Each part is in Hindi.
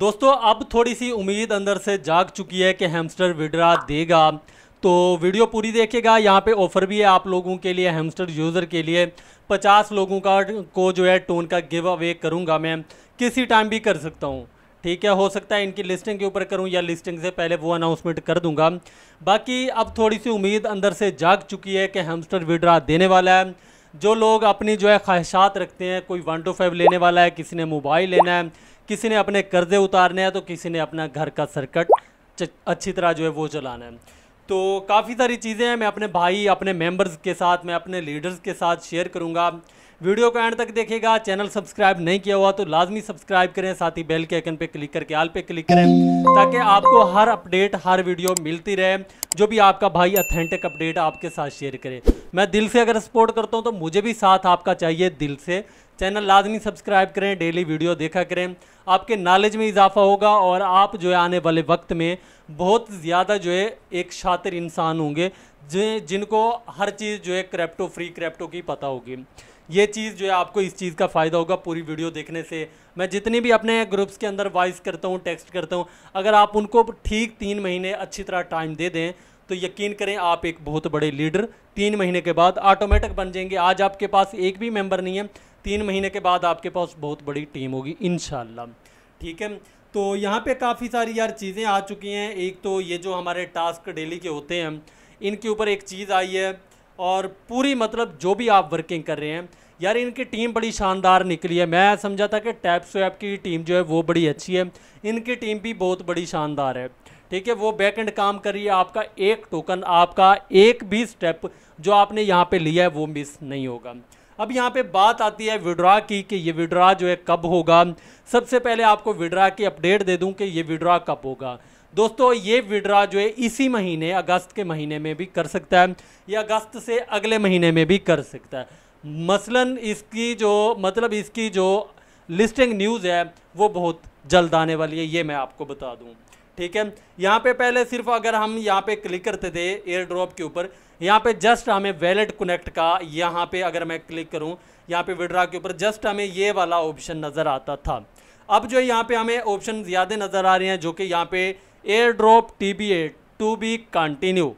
दोस्तों अब थोड़ी सी उम्मीद अंदर से जाग चुकी है कि हेमस्टर विड्रा देगा तो वीडियो पूरी देखेगा यहाँ पे ऑफ़र भी है आप लोगों के लिए हेमस्टर यूज़र के लिए 50 लोगों का को जो है टोन का गिव अवे करूँगा मैं किसी टाइम भी कर सकता हूँ ठीक है हो सकता है इनकी लिस्टिंग के ऊपर करूँ या लिस्टिंग से पहले वो अनाउंसमेंट कर दूंगा बाकी अब थोड़ी सी उम्मीद अंदर से जाग चुकी है कि हेमस्टर विड्रा देने वाला है जो लोग अपनी जो है ख्वाहिशात रखते हैं कोई वन टू फाइव लेने वाला है किसी ने मोबाइल लेना है किसी ने अपने कर्जे उतारने हैं तो किसी ने अपना घर का सर्कट अच्छी तरह जो है वो चलाना है तो काफ़ी सारी चीज़ें हैं मैं अपने भाई अपने मेंबर्स के साथ मैं अपने लीडर्स के साथ शेयर करूँगा वीडियो को एंड तक देखेगा चैनल सब्सक्राइब नहीं किया हुआ तो लाजमी सब्सक्राइब करें साथ ही बेल के आइकन पे क्लिक करके आल पे क्लिक करें ताकि आपको हर अपडेट हर वीडियो मिलती रहे जो भी आपका भाई अथेंटिक अपडेट आपके साथ शेयर करे मैं दिल से अगर सपोर्ट करता हूँ तो मुझे भी साथ आपका चाहिए दिल से चैनल लाजमी सब्सक्राइब करें डेली वीडियो देखा करें आपके नॉलेज में इजाफा होगा और आप जो है आने वाले वक्त में बहुत ज़्यादा जो है एक शातिर इंसान होंगे जिनको हर चीज़ जो है क्रैप्टो फ्री क्रैप्टो की पता होगी ये चीज़ जो है आपको इस चीज़ का फ़ायदा होगा पूरी वीडियो देखने से मैं जितनी भी अपने ग्रुप्स के अंदर वॉइस करता हूँ टेक्स्ट करता हूँ अगर आप उनको ठीक तीन महीने अच्छी तरह टाइम दे दें तो यकीन करें आप एक बहुत बड़े लीडर तीन महीने के बाद ऑटोमेटिक बन जाएंगे आज आपके पास एक भी मेम्बर नहीं है तीन महीने के बाद आपके पास बहुत बड़ी टीम होगी इन ठीक है तो यहाँ पे काफ़ी सारी यार चीज़ें आ चुकी हैं एक तो ये जो हमारे टास्क डेली के होते हैं इनके ऊपर एक चीज़ आई है और पूरी मतलब जो भी आप वर्किंग कर रहे हैं यार इनकी टीम बड़ी शानदार निकली है मैं समझा था कि टैप स्वैप की टीम जो है वो बड़ी अच्छी है इनकी टीम भी बहुत बड़ी शानदार है ठीक है वो बैक एंड काम कर रही है आपका एक टोकन आपका एक भी स्टेप जो आपने यहाँ पे लिया है वो मिस नहीं होगा अब यहाँ पे बात आती है विड्रा की कि ये विड्रा जो है कब होगा सबसे पहले आपको विड्रा की अपडेट दे दूँ कि ये विड्रा कब होगा दोस्तों ये विड्रा जो है इसी महीने अगस्त के महीने में भी कर सकता है या अगस्त से अगले महीने में भी कर सकता है मसलन इसकी जो मतलब इसकी जो लिस्टिंग न्यूज़ है वो बहुत जल्द आने वाली है ये मैं आपको बता दूँ ठीक है यहाँ पे पहले सिर्फ अगर हम यहाँ पे क्लिक करते थे एयर ड्रॉप के ऊपर यहाँ पे जस्ट हमें वैलेट कनेक्ट का यहाँ पे अगर मैं क्लिक करूँ यहाँ पे विड्रा के ऊपर जस्ट हमें ये वाला ऑप्शन नज़र आता था अब जो यहाँ पे हमें ऑप्शन ज़्यादा नज़र आ रहे हैं जो कि यहाँ पे airdrop T B A to be continue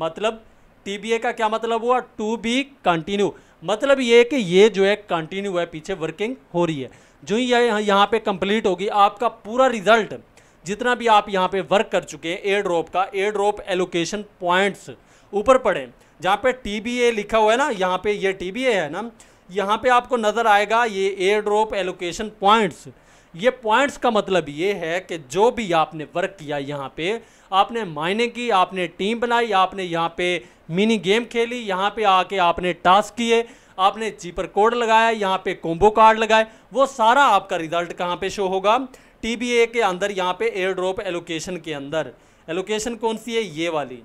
मतलब टी बी ए का क्या मतलब हुआ टू बी कंटिन्यू मतलब ये कि ये जो है कंटिन्यू है पीछे वर्किंग हो रही है जो ही यह यहाँ पे कंप्लीट होगी आपका पूरा रिजल्ट जितना भी आप यहाँ पे वर्क कर चुके हैं एयर ड्रॉप का एयर ड्रॉप एलोकेशन पॉइंट्स ऊपर पड़े जहाँ पे टी बी ए लिखा हुआ है ना यहाँ पे ये टी बी ए है ना यहाँ पे आपको नज़र आएगा ये एयर ड्रॉप एलोकेशन पॉइंट्स ये पॉइंट्स का मतलब ये है कि जो भी आपने वर्क किया यहाँ पे आपने मायने की आपने टीम बनाई आपने यहाँ पे मिनी गेम खेली यहाँ पे आके आपने टास्क किए आपने चीपर कोड लगाया यहाँ पे कोम्बो कार्ड लगाए वो सारा आपका रिजल्ट कहाँ पे शो होगा ए के अंदर यहाँ पे एयर ड्रॉप एलोकेशन के अंदर एलोकेशन कौन सी है ये वाली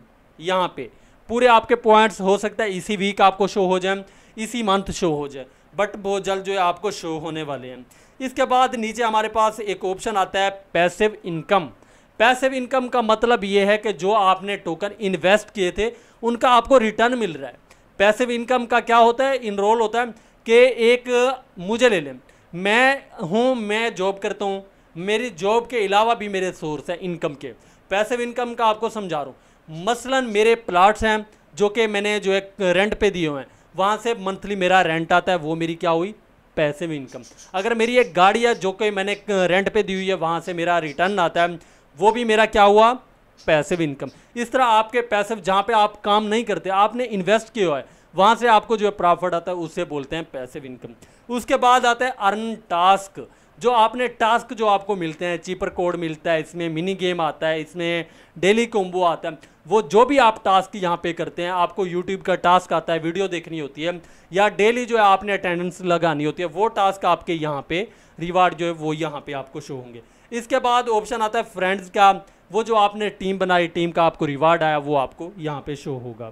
यहाँ पे पूरे आपके पॉइंट्स हो सकता है इसी वीक आपको शो हो जाए इसी मंथ शो हो जाए बट बहुत जल्द जो है आपको शो होने वाले हैं इसके बाद नीचे हमारे पास एक ऑप्शन आता है पैसिव इनकम पैसिव इनकम का मतलब ये है कि जो आपने टोकन इन्वेस्ट किए थे उनका आपको रिटर्न मिल रहा है पैसिव इनकम का क्या होता है इनरोल होता है कि एक मुझे ले लें मैं हूँ मैं जॉब करता हूँ मेरी जॉब के अलावा भी मेरे सोर्स हैं इनकम के पैसिव इनकम का आपको समझा रहा हूँ मसलन मेरे प्लाट्स हैं जो कि मैंने जो है रेंट पे दिए हुए हैं वहाँ से मंथली मेरा रेंट आता है वो मेरी क्या हुई पैसे में इनकम अगर मेरी एक गाड़ी है जो कोई मैंने रेंट पे दी हुई है वहाँ से मेरा रिटर्न आता है वो भी मेरा क्या हुआ पैसिव इनकम इस तरह आपके पैसे जहाँ पे आप काम नहीं करते आपने इन्वेस्ट किया है वहाँ से आपको जो प्रॉफिट आता है उसे बोलते हैं पैसे इनकम उसके बाद आता है अर्न टास्क जो आपने टास्क जो आपको मिलते हैं चीपर कोड मिलता है इसमें मिनी गेम आता है इसमें डेली कोम्बो आता है वो जो भी आप टास्क यहाँ पे करते हैं आपको यूट्यूब का टास्क आता है वीडियो देखनी होती है या डेली जो है आपने अटेंडेंस लगानी होती है वो टास्क आपके यहाँ पे रिवार्ड जो है वो यहाँ पे आपको शो होंगे इसके बाद ऑप्शन आता है फ्रेंड्स का वो जो आपने टीम बनाई टीम का आपको रिवार्ड आया वो आपको यहाँ पे शो होगा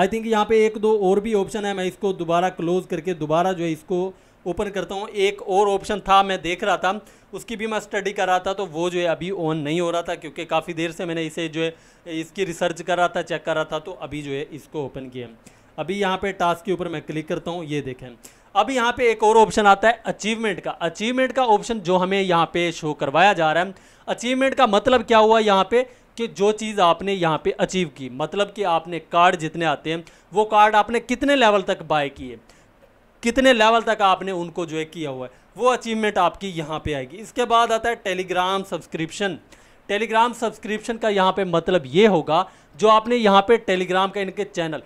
आई थिंक यहाँ पे एक दो और भी ऑप्शन है मैं इसको दोबारा क्लोज करके दोबारा जो है इसको ओपन करता हूँ एक और ऑप्शन था मैं देख रहा था उसकी भी मैं स्टडी कर रहा था तो वो जो है अभी ऑन नहीं हो रहा था क्योंकि काफ़ी देर से मैंने इसे जो है इसकी रिसर्च कर रहा था चेक कर रहा था तो अभी जो है इसको ओपन किया अभी यहाँ पे टास्क के ऊपर मैं क्लिक करता हूँ ये देखें अब यहाँ पे एक और ऑप्शन आता है अचीवमेंट का अचीवमेंट का ऑप्शन जो हमें यहाँ पे शो करवाया जा रहा है अचीवमेंट का मतलब क्या हुआ यहाँ पे कि जो चीज़ आपने यहाँ पे अचीव की मतलब कि आपने कार्ड जितने आते हैं वो कार्ड आपने कितने लेवल तक बाय किए कितने लेवल तक आपने उनको जो है किया हुआ है वो अचीवमेंट आपकी यहाँ पे आएगी इसके बाद आता है टेलीग्राम सब्सक्रिप्शन टेलीग्राम सब्सक्रिप्शन का यहाँ पे मतलब ये होगा जो आपने यहाँ पे टेलीग्राम का इनके चैनल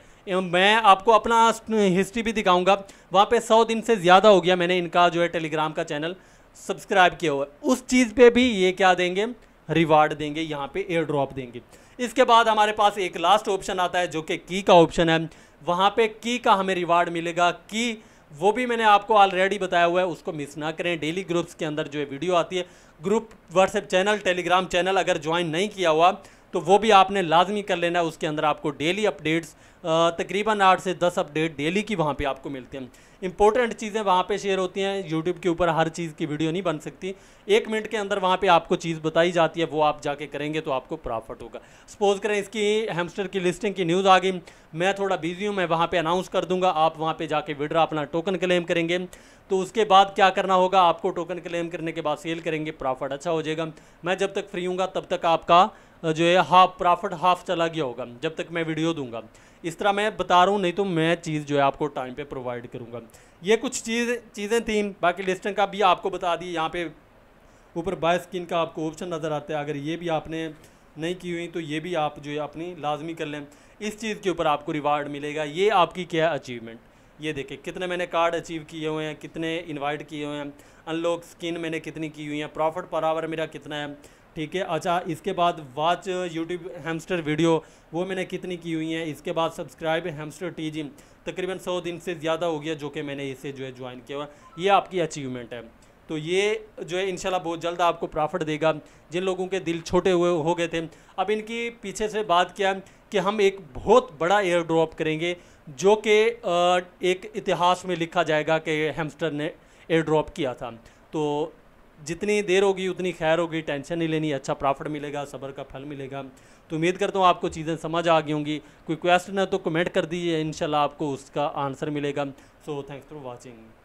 मैं आपको अपना हिस्ट्री भी दिखाऊंगा वहाँ पे सौ दिन से ज़्यादा हो गया मैंने इनका जो है टेलीग्राम का चैनल सब्सक्राइब किया हुआ है उस चीज़ पर भी ये क्या देंगे रिवार्ड देंगे यहाँ पर एयर ड्रॉप देंगे इसके बाद हमारे पास एक लास्ट ऑप्शन आता है जो कि की का ऑप्शन है वहाँ पर की का हमें रिवार्ड मिलेगा की वो भी मैंने आपको ऑलरेडी बताया हुआ है उसको मिस ना करें डेली ग्रुप्स के अंदर जो है वीडियो आती है group WhatsApp channel Telegram channel अगर ज्वाइन नहीं किया हुआ तो वो भी आपने लाजमी कर लेना है उसके अंदर आपको डेली अपडेट्स तकरीबन आठ से दस अपडेट डेली की वहाँ पे आपको मिलती हैं इंपॉर्टेंट चीज़ें वहाँ पे शेयर होती हैं यूट्यूब के ऊपर हर चीज़ की वीडियो नहीं बन सकती एक मिनट के अंदर वहाँ पे आपको चीज़ बताई जाती है वो आप जाके करेंगे तो आपको प्रॉफिट होगा सपोज करें इसकी हेमस्टर की लिस्टिंग की न्यूज़ आ गई मैं थोड़ा बिजी हूँ मैं वहाँ पर अनाउंस कर दूँगा आप वहाँ पर जाके विड्रा अपना टोकन क्लेम करेंगे तो उसके बाद क्या करना होगा आपको टोकन क्लेम करने के बाद सेल करेंगे प्रॉफिट अच्छा हो जाएगा मैं जब तक फ्री हूँ तब तक आपका जो है हाफ प्रॉफिट हाफ चला गया होगा जब तक मैं वीडियो दूंगा इस तरह मैं बता रहा हूँ नहीं तो मैं चीज़ जो है आपको टाइम पे प्रोवाइड करूँगा ये कुछ चीज़ चीज़ें थी बाकी लिस्टिंग का भी आपको बता दी यहाँ पे ऊपर बाय स्किन का आपको ऑप्शन नज़र आता है अगर ये भी आपने नहीं की हुई तो ये भी आप जो है अपनी लाजमी कर लें इस चीज़ के ऊपर आपको रिवार्ड मिलेगा ये आपकी क्या अचीवमेंट ये देखें कितने मैंने कार्ड अचीव किए हुए हैं कितने इन्वाइट किए हुए हैं अनलॉक स्किन मैंने कितनी की हुई है प्रॉफिट पर आवर मेरा कितना है ठीक है अच्छा इसके बाद वाच यूट्यूब हेमस्टर वीडियो वो मैंने कितनी की हुई है इसके बाद सब्सक्राइब हेमस्टर टी जिम तकरीबन सौ दिन से ज़्यादा हो गया जो कि मैंने इसे जो है ज्वाइन किया हुआ ये आपकी अचीवमेंट है तो ये जो है इंशाल्लाह बहुत जल्द आपको प्रॉफिट देगा जिन लोगों के दिल छोटे हुए हो गए थे अब इनकी पीछे से बात किया कि हम एक बहुत बड़ा एयर ड्रॉप करेंगे जो कि एक इतिहास में लिखा जाएगा कि हेमस्टर ने एयर ड्रॉप किया था तो जितनी देर होगी उतनी खैर होगी टेंशन नहीं लेनी अच्छा प्रॉफिट मिलेगा सबर का फल मिलेगा तो उम्मीद करता हूँ आपको चीज़ें समझ आ गई होंगी कोई क्वेश्चन है तो कमेंट कर दीजिए इन आपको उसका आंसर मिलेगा सो थैंक्स फॉर वॉचिंग